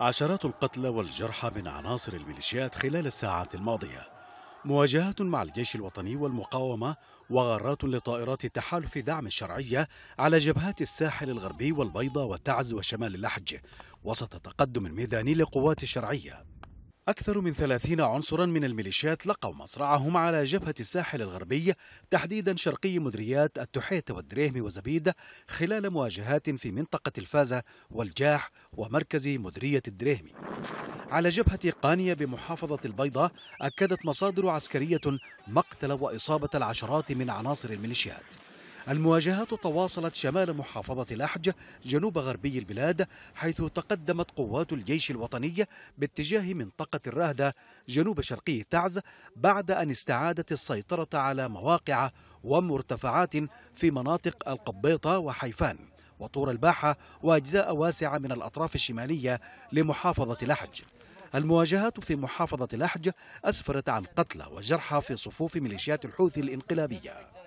عشرات القتلى والجرحى من عناصر الميليشيات خلال الساعات الماضية مواجهات مع الجيش الوطني والمقاومة وغارات لطائرات تحالف دعم الشرعية على جبهات الساحل الغربي والبيضة والتعز وشمال اللحج وسط تقدم ميداني لقوات الشرعية أكثر من ثلاثين عنصرا من الميليشيات لقوا مصرعهم على جبهة الساحل الغربي تحديدا شرقي مدريات التحيت والدريهم وزبيدة خلال مواجهات في منطقة الفازة والجاح ومركز مدرية الدريهم على جبهة قانية بمحافظة البيضاء أكدت مصادر عسكرية مقتل وإصابة العشرات من عناصر الميليشيات المواجهات تواصلت شمال محافظة الأحج جنوب غربي البلاد حيث تقدمت قوات الجيش الوطني باتجاه منطقة الرهدة جنوب شرقي تعز بعد أن استعادت السيطرة على مواقع ومرتفعات في مناطق القبيطة وحيفان وطور الباحة وأجزاء واسعة من الأطراف الشمالية لمحافظة الأحج المواجهات في محافظة الأحج أسفرت عن قتلى وجرحى في صفوف ميليشيات الحوثي الإنقلابية